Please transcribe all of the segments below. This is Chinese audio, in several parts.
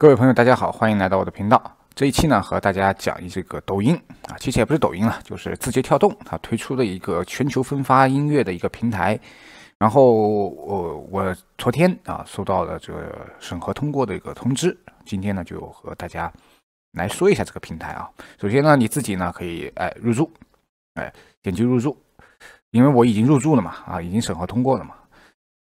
各位朋友，大家好，欢迎来到我的频道。这一期呢，和大家讲一这个抖音啊，其实也不是抖音了，就是字节跳动它推出的一个全球分发音乐的一个平台。然后，呃，我昨天啊收到了这个审核通过的一个通知，今天呢就和大家来说一下这个平台啊。首先呢，你自己呢可以哎入驻，哎点击入驻，因为我已经入驻了嘛，啊已经审核通过了嘛。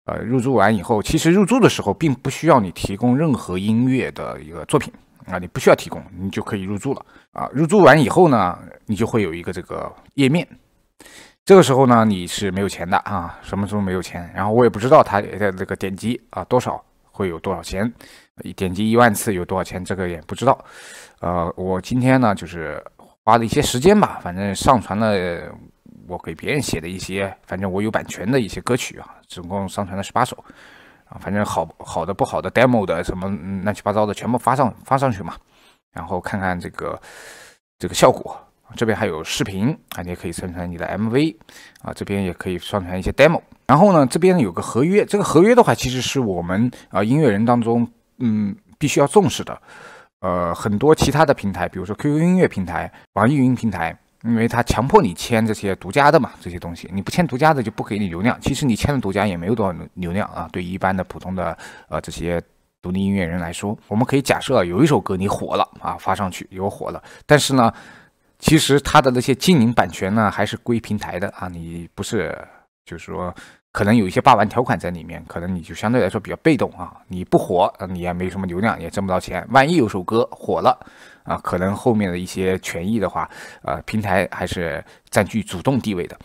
呃，入住完以后，其实入住的时候并不需要你提供任何音乐的一个作品啊，你不需要提供，你就可以入住了啊。入住完以后呢，你就会有一个这个页面，这个时候呢，你是没有钱的啊，什么时候没有钱？然后我也不知道它在这个点击啊多少会有多少钱，点击一万次有多少钱，这个也不知道。呃，我今天呢就是花了一些时间吧，反正上传了。我给别人写的一些，反正我有版权的一些歌曲啊，总共上传了十八首，啊，反正好好的、不好的、demo 的什么乱七八糟的，全部发上发上去嘛，然后看看这个这个效果。这边还有视频啊，你也可以上传你的 MV 啊，这边也可以上传一些 demo。然后呢，这边有个合约，这个合约的话，其实是我们啊音乐人当中嗯必须要重视的。呃，很多其他的平台，比如说 QQ 音乐平台、网易云平台。因为他强迫你签这些独家的嘛，这些东西你不签独家的就不给你流量。其实你签了独家也没有多少流流量啊。对一般的普通的呃这些独立音乐人来说，我们可以假设有一首歌你火了啊，发上去有火了，但是呢，其实他的那些经营版权呢还是归平台的啊，你不是就是说。可能有一些霸王条款在里面，可能你就相对来说比较被动啊。你不火，你也没什么流量，也挣不到钱。万一有首歌火了啊，可能后面的一些权益的话，呃，平台还是占据主动地位的。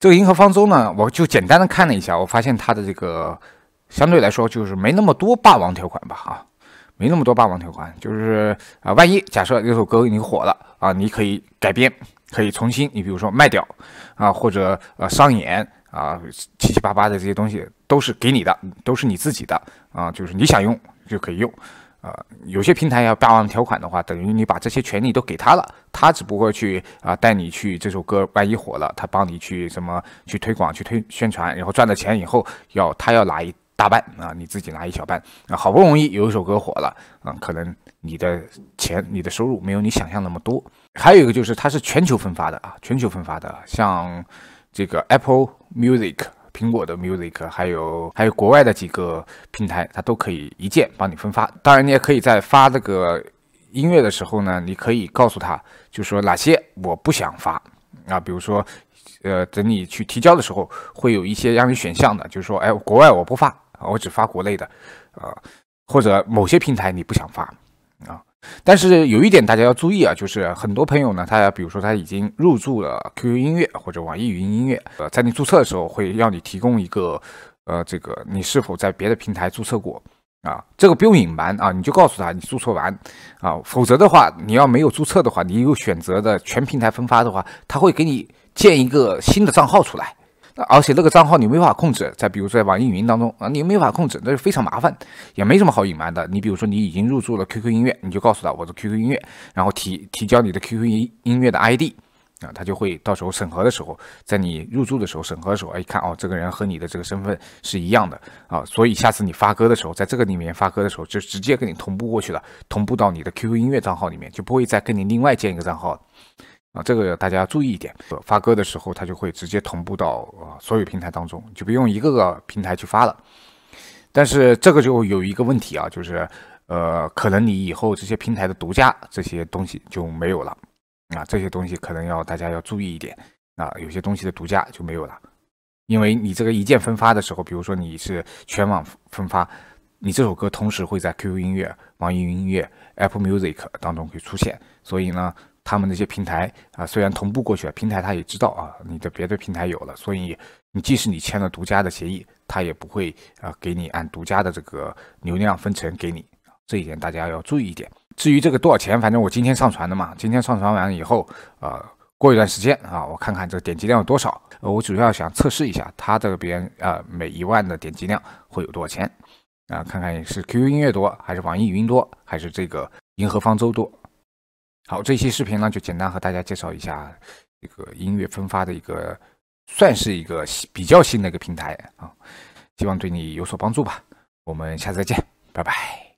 这个银河方舟呢，我就简单的看了一下，我发现它的这个相对来说就是没那么多霸王条款吧啊，没那么多霸王条款，就是啊，万一假设这首歌你火了啊，你可以改编，可以重新，你比如说卖掉啊，或者呃上演。啊，七七八八的这些东西都是给你的，都是你自己的啊，就是你想用就可以用，啊，有些平台要霸王条款的话，等于你把这些权利都给他了，他只不过去啊带你去这首歌，万一火了，他帮你去什么去推广去推宣传，然后赚了钱以后要他要拿一大半啊，你自己拿一小半，啊。好不容易有一首歌火了啊，可能你的钱你的收入没有你想象那么多，还有一个就是它是全球分发的啊，全球分发的，像。这个 Apple Music、苹果的 Music，还有还有国外的几个平台，它都可以一键帮你分发。当然，你也可以在发这个音乐的时候呢，你可以告诉他，就说哪些我不想发啊。比如说，呃，等你去提交的时候，会有一些让你选项的，就是说，哎，国外我不发，我只发国内的，啊，或者某些平台你不想发。但是有一点大家要注意啊，就是很多朋友呢，他比如说他已经入驻了 QQ 音乐或者网易云音乐，呃，在你注册的时候会要你提供一个，呃，这个你是否在别的平台注册过啊？这个不用隐瞒啊，你就告诉他你注册完啊，否则的话你要没有注册的话，你有选择的全平台分发的话，他会给你建一个新的账号出来。而且那个账号你没法控制，再比如在网易云当中啊，你没法控制，那就非常麻烦，也没什么好隐瞒的。你比如说你已经入驻了 QQ 音乐，你就告诉他我的 QQ 音乐，然后提提交你的 QQ 音音乐的 ID 啊，他就会到时候审核的时候，在你入驻的时候审核的时候，哎一看哦，这个人和你的这个身份是一样的啊，所以下次你发歌的时候，在这个里面发歌的时候就直接跟你同步过去了，同步到你的 QQ 音乐账号里面，就不会再跟你另外建一个账号了。啊，这个大家注意一点，发歌的时候它就会直接同步到啊所有平台当中，就不用一个个平台去发了。但是这个就有一个问题啊，就是呃，可能你以后这些平台的独家这些东西就没有了啊，这些东西可能要大家要注意一点啊，有些东西的独家就没有了，因为你这个一键分发的时候，比如说你是全网分发，你这首歌同时会在 QQ 音乐、网易云音乐、Apple Music 当中会出现，所以呢。他们那些平台啊，虽然同步过去了，平台他也知道啊，你的别的平台有了，所以你即使你签了独家的协议，他也不会啊给你按独家的这个流量分成给你。这一点大家要注意一点。至于这个多少钱，反正我今天上传的嘛，今天上传完以后，呃，过一段时间啊，我看看这点击量有多少。呃，我主要想测试一下他这边啊，每一万的点击量会有多少钱啊？看看是 QQ 音乐多，还是网易云多，还是这个银河方舟多？好，这期视频呢，就简单和大家介绍一下这个音乐分发的一个，算是一个新比较新的一个平台啊，希望对你有所帮助吧。我们下次再见，拜拜。